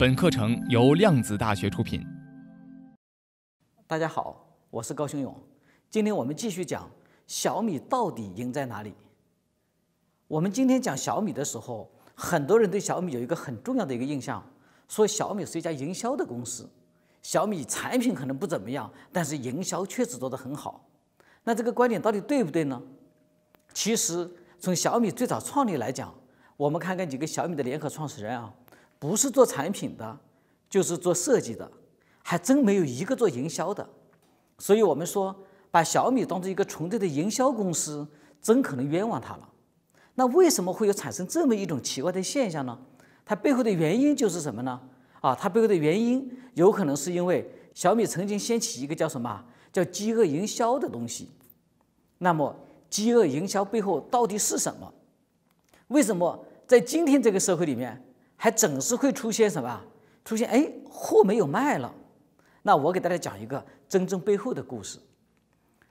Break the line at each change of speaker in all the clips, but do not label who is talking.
本课程由量子大学出品。大家好，我是高兴勇。今天我们继续讲小米到底赢在哪里。我们今天讲小米的时候，很多人对小米有一个很重要的一个印象，说小米是一家营销的公司，小米产品可能不怎么样，但是营销确实做得很好。那这个观点到底对不对呢？其实从小米最早创立来讲，我们看看几个小米的联合创始人啊。不是做产品的，就是做设计的，还真没有一个做营销的。所以，我们说把小米当做一个纯粹的营销公司，真可能冤枉他了。那为什么会有产生这么一种奇怪的现象呢？它背后的原因就是什么呢？啊，它背后的原因有可能是因为小米曾经掀起一个叫什么？叫饥饿营销的东西。那么，饥饿营销背后到底是什么？为什么在今天这个社会里面？还总是会出现什么？出现哎，货没有卖了。那我给大家讲一个真正背后的故事。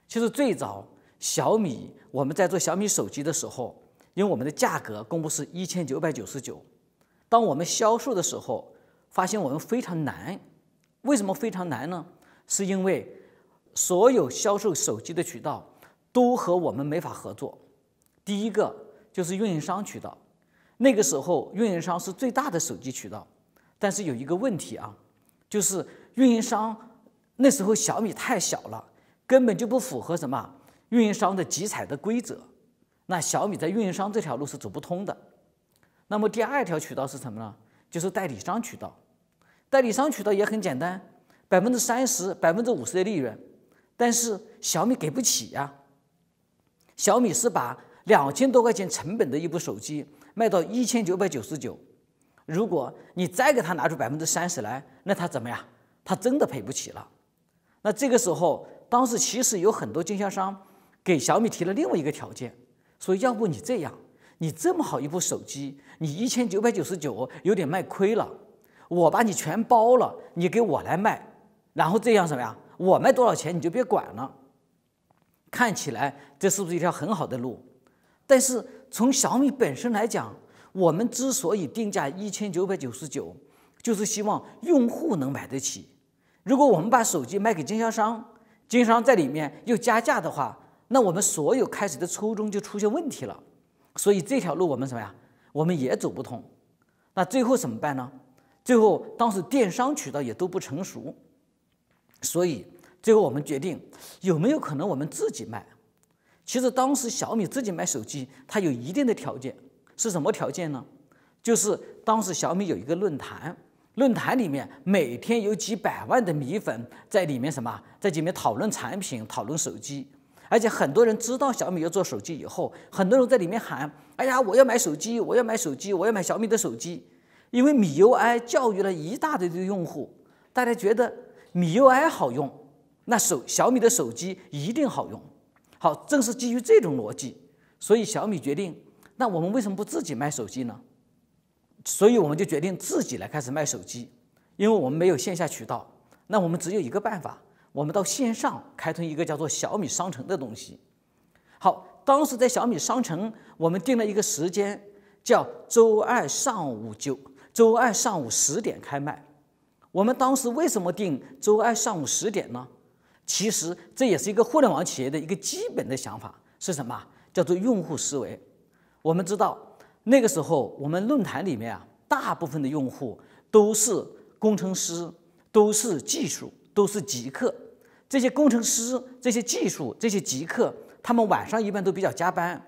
就是最早小米，我们在做小米手机的时候，因为我们的价格公布是一千九百九十九。当我们销售的时候，发现我们非常难。为什么非常难呢？是因为所有销售手机的渠道都和我们没法合作。第一个就是运营商渠道。那个时候，运营商是最大的手机渠道，但是有一个问题啊，就是运营商那时候小米太小了，根本就不符合什么运营商的集采的规则。那小米在运营商这条路是走不通的。那么第二条渠道是什么呢？就是代理商渠道。代理商渠道也很简单，百分之三十、百分之五十的利润，但是小米给不起呀。小米是把两千多块钱成本的一部手机。卖到一千九百九十九，如果你再给他拿出百分之三十来，那他怎么样？他真的赔不起了。那这个时候，当时其实有很多经销商给小米提了另外一个条件，所以要不你这样，你这么好一部手机，你一千九百九十九有点卖亏了，我把你全包了，你给我来卖，然后这样什么呀？我卖多少钱你就别管了。看起来这是不是一条很好的路？但是从小米本身来讲，我们之所以定价一千九百九十九，就是希望用户能买得起。如果我们把手机卖给经销商，经销商在里面又加价的话，那我们所有开始的初衷就出现问题了。所以这条路我们什么呀？我们也走不通。那最后怎么办呢？最后当时电商渠道也都不成熟，所以最后我们决定，有没有可能我们自己卖？其实当时小米自己买手机，它有一定的条件，是什么条件呢？就是当时小米有一个论坛，论坛里面每天有几百万的米粉在里面什么，在里面讨论产品、讨论手机，而且很多人知道小米要做手机以后，很多人在里面喊：“哎呀，我要买手机，我要买手机，我要买小米的手机。”因为米 UI 教育了一大堆的用户，大家觉得米 UI 好用，那手小米的手机一定好用。好，正是基于这种逻辑，所以小米决定，那我们为什么不自己卖手机呢？所以我们就决定自己来开始卖手机，因为我们没有线下渠道，那我们只有一个办法，我们到线上开通一个叫做小米商城的东西。好，当时在小米商城，我们定了一个时间，叫周二上午九，周二上午十点开卖。我们当时为什么定周二上午十点呢？其实这也是一个互联网企业的一个基本的想法，是什么？叫做用户思维。我们知道那个时候，我们论坛里面啊，大部分的用户都是工程师，都是技术，都是极客。这些工程师、这些技术、这些极客，他们晚上一般都比较加班，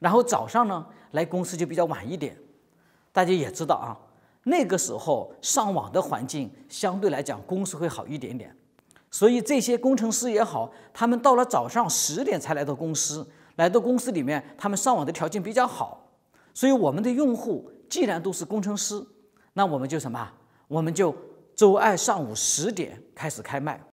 然后早上呢来公司就比较晚一点。大家也知道啊，那个时候上网的环境相对来讲，公司会好一点点。所以这些工程师也好，他们到了早上十点才来到公司，来到公司里面，他们上网的条件比较好。所以我们的用户既然都是工程师，那我们就什么？我们就周二上午十点开始开卖。